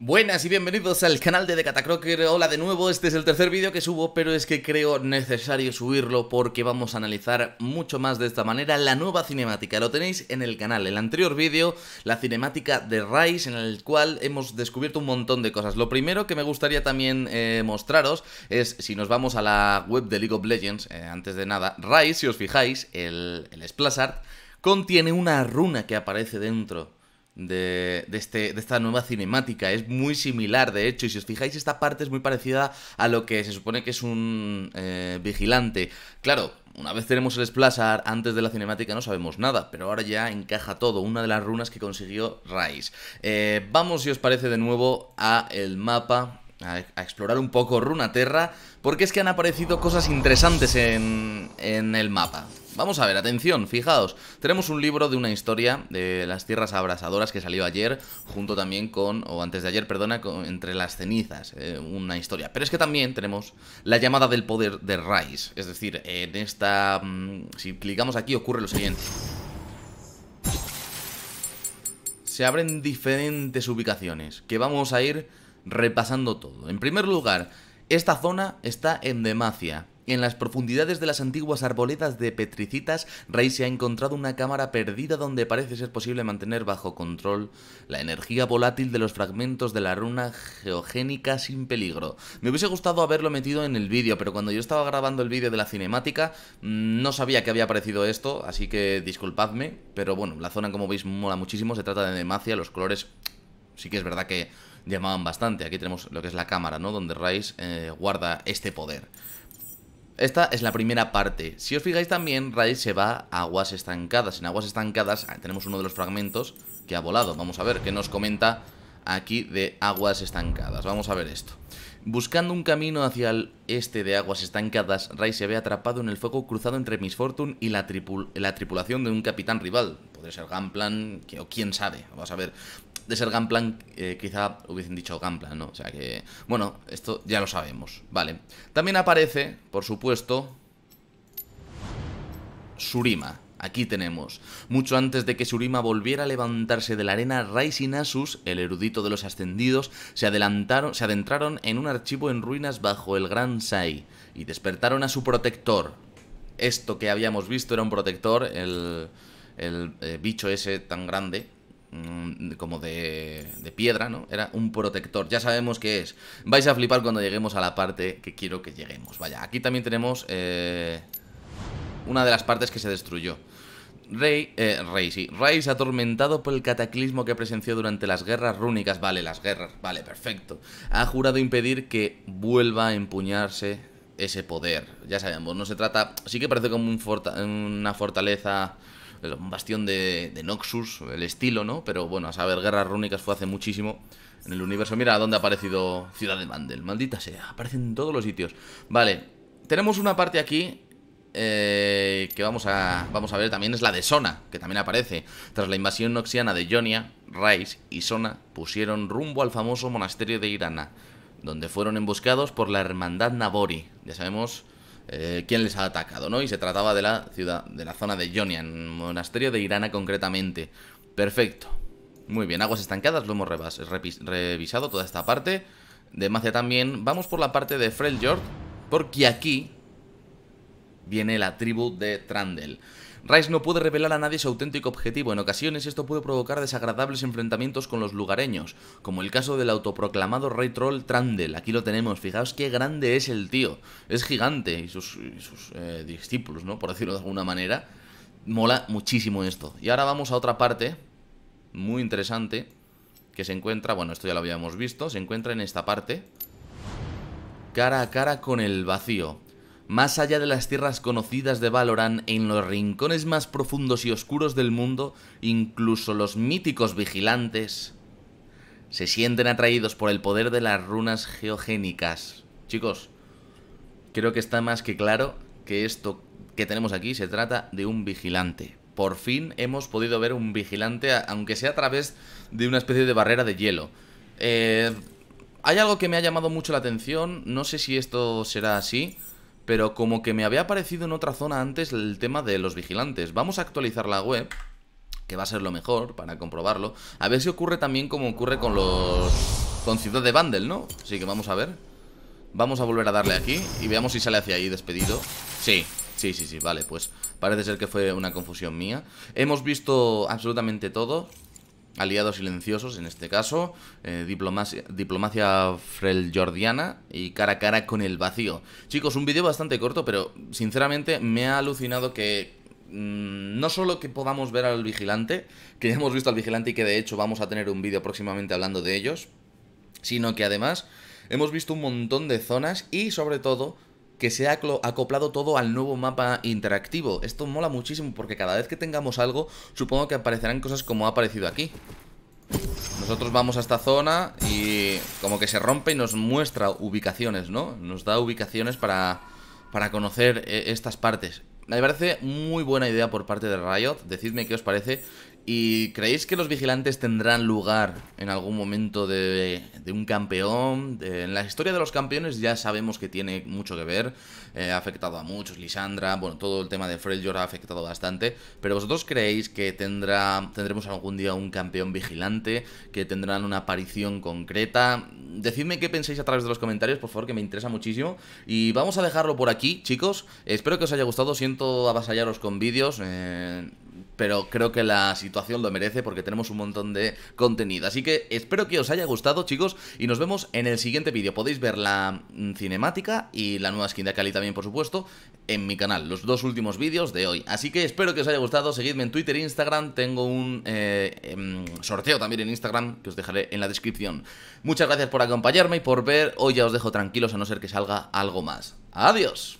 Buenas y bienvenidos al canal de Decatacroker, hola de nuevo, este es el tercer vídeo que subo, pero es que creo necesario subirlo porque vamos a analizar mucho más de esta manera la nueva cinemática, lo tenéis en el canal, el anterior vídeo, la cinemática de Rise, en el cual hemos descubierto un montón de cosas. Lo primero que me gustaría también eh, mostraros es, si nos vamos a la web de League of Legends, eh, antes de nada, Rise, si os fijáis, el, el Splash Art, contiene una runa que aparece dentro de, este, esta nueva cinemática. Es muy similar, de hecho, y si os fijáis, esta parte es muy parecida a lo que se supone que es un eh, vigilante. Claro, una vez tenemos el Splashar, antes de la cinemática no sabemos nada, pero ahora ya encaja todo, una de las runas que consiguió Rice. Eh, vamos, si os parece, de nuevo a el mapa a, explorar un poco Runaterra, porque es que han aparecido cosas interesantes en, en el mapa. Vamos a ver, atención, fijaos, tenemos un libro de una historia de las tierras abrasadoras que salió ayer, junto también con, o antes de ayer, perdona, entre las cenizas, eh, una historia. Pero es que también tenemos la llamada del poder de Rice, es decir, en esta... Mm, si clicamos aquí ocurre lo siguiente. Se abren diferentes ubicaciones, que vamos a ir repasando todo. En primer lugar, esta zona está en Demacia, en las profundidades de las antiguas arboledas de petricitas, Rey se ha encontrado una cámara perdida donde parece ser posible mantener bajo control la energía volátil de los fragmentos de la runa geogénica sin peligro. Me hubiese gustado haberlo metido en el vídeo, pero cuando yo estaba grabando el vídeo de la cinemática, mm, no sabía que había aparecido esto, así que disculpadme, pero bueno, la zona como veis mola muchísimo, se trata de Demacia, los colores sí que es verdad que llamaban bastante. Aquí tenemos lo que es la cámara, ¿no? Donde Rey eh, guarda este poder. Esta es la primera parte. Si os fijáis también, Ray se va a aguas estancadas. En aguas estancadas ah, tenemos uno de los fragmentos que ha volado. Vamos a ver qué nos comenta aquí de aguas estancadas. Vamos a ver esto. Buscando un camino hacia el este de aguas estancadas, Ray se ve atrapado en el fuego cruzado entre Miss Fortune y la, tripulación de un capitán rival. Podría ser Gamplan, o quién sabe, vamos a ver de ser Gamplan eh, quizá hubiesen dicho Gamplan ¿no? O sea que, bueno, esto ya lo sabemos, vale. También aparece, por supuesto, Surima. Aquí tenemos. Mucho antes de que Surima volviera a levantarse de la arena, Rais el erudito de los ascendidos, se, adelantaron, se adentraron en un archivo en ruinas bajo el Gran Sai y despertaron a su protector. Esto que habíamos visto era un protector, el, el eh, bicho ese tan grande, como de, piedra, ¿no? Era un protector. Ya sabemos qué es. Vais a flipar cuando lleguemos a la parte que quiero que lleguemos. Vaya, aquí también tenemos eh, una de las partes que se destruyó. Rey, eh, Rey, sí. ha atormentado por el cataclismo que presenció durante las guerras rúnicas. Vale, las guerras, vale, perfecto. Ha jurado impedir que vuelva a empuñarse ese poder. Ya sabemos, no se trata... Sí que parece como una fortaleza un bastión de, de, Noxus, el estilo, ¿no? Pero bueno, a saber, guerras rúnicas fue hace muchísimo en el universo. Mira dónde ha aparecido Ciudad de Mandel, maldita sea, aparece en todos los sitios. Vale, tenemos una parte aquí eh, que vamos a, vamos a ver también es la de Sona, que también aparece. Tras la invasión noxiana de Jonia, Rice y Sona pusieron rumbo al famoso monasterio de Irana, donde fueron emboscados por la hermandad Nabori. Ya sabemos eh, quién les ha atacado, ¿no? Y se trataba de la ciudad, de la zona de Jonian, monasterio de Irana concretamente. Perfecto. Muy bien, aguas estancadas, lo hemos revisado toda esta parte. De también. Vamos por la parte de Freljord, porque aquí viene la tribu de Trandel. Rice no puede revelar a nadie su auténtico objetivo. En ocasiones esto puede provocar desagradables enfrentamientos con los lugareños, como el caso del autoproclamado rey troll Trandel. Aquí lo tenemos, fijaos qué grande es el tío. Es gigante y sus, eh, discípulos, ¿no? Por decirlo de alguna manera. Mola muchísimo esto. Y ahora vamos a otra parte, muy interesante, que se encuentra, bueno, esto ya lo habíamos visto, se encuentra en esta parte. Cara a cara con el vacío. Más allá de las tierras conocidas de Valoran, en los rincones más profundos y oscuros del mundo, incluso los míticos vigilantes se sienten atraídos por el poder de las runas geogénicas. Chicos, creo que está más que claro que esto que tenemos aquí se trata de un vigilante. Por fin hemos podido ver un vigilante, aunque sea a través de una especie de barrera de hielo. Eh, hay algo que me ha llamado mucho la atención, no sé si esto será así, pero como que me había aparecido en otra zona antes el tema de los vigilantes. Vamos a actualizar la web, que va a ser lo mejor para comprobarlo. A ver si ocurre también como ocurre con los... con Ciudad de Vandel, ¿no? Así que vamos a ver. Vamos a volver a darle aquí y veamos si sale hacia ahí despedido. Sí, sí, sí, sí, vale, pues parece ser que fue una confusión mía. Hemos visto absolutamente todo aliados silenciosos en este caso, eh, diplomacia, freljordiana y cara a cara con el vacío. Chicos, un vídeo bastante corto, pero sinceramente me ha alucinado que mm, no solo que podamos ver al vigilante, que ya hemos visto al vigilante y que de hecho vamos a tener un vídeo próximamente hablando de ellos, sino que además hemos visto un montón de zonas y sobre todo que se ha acoplado todo al nuevo mapa interactivo. Esto mola muchísimo porque cada vez que tengamos algo, supongo que aparecerán cosas como ha aparecido aquí. Nosotros vamos a esta zona y como que se rompe y nos muestra ubicaciones, ¿no? Nos da ubicaciones para, para conocer eh, estas partes. Me parece muy buena idea por parte de Riot. Decidme qué os parece ¿Y creéis que los vigilantes tendrán lugar en algún momento de, un campeón? en la historia de los campeones ya sabemos que tiene mucho que ver. Eh, ha afectado a muchos, Lisandra, bueno, todo el tema de Freljord ha afectado bastante. Pero vosotros creéis que tendrá, tendremos algún día un campeón vigilante, que tendrán una aparición concreta. Decidme qué pensáis a través de los comentarios, por favor, que me interesa muchísimo. Y vamos a dejarlo por aquí, chicos. Espero que os haya gustado, siento avasallaros con vídeos. Eh, pero creo que la situación lo merece porque tenemos un montón de contenido. Así que espero que os haya gustado, chicos, y nos vemos en el siguiente vídeo. Podéis ver la mm, cinemática y la nueva skin de Akali también, por supuesto, en mi canal, los dos últimos vídeos de hoy. Así que espero que os haya gustado, seguidme en Twitter e Instagram, tengo un eh, em, sorteo también en Instagram que os dejaré en la descripción. Muchas gracias por acompañarme y por ver, hoy ya os dejo tranquilos a no ser que salga algo más. ¡Adiós!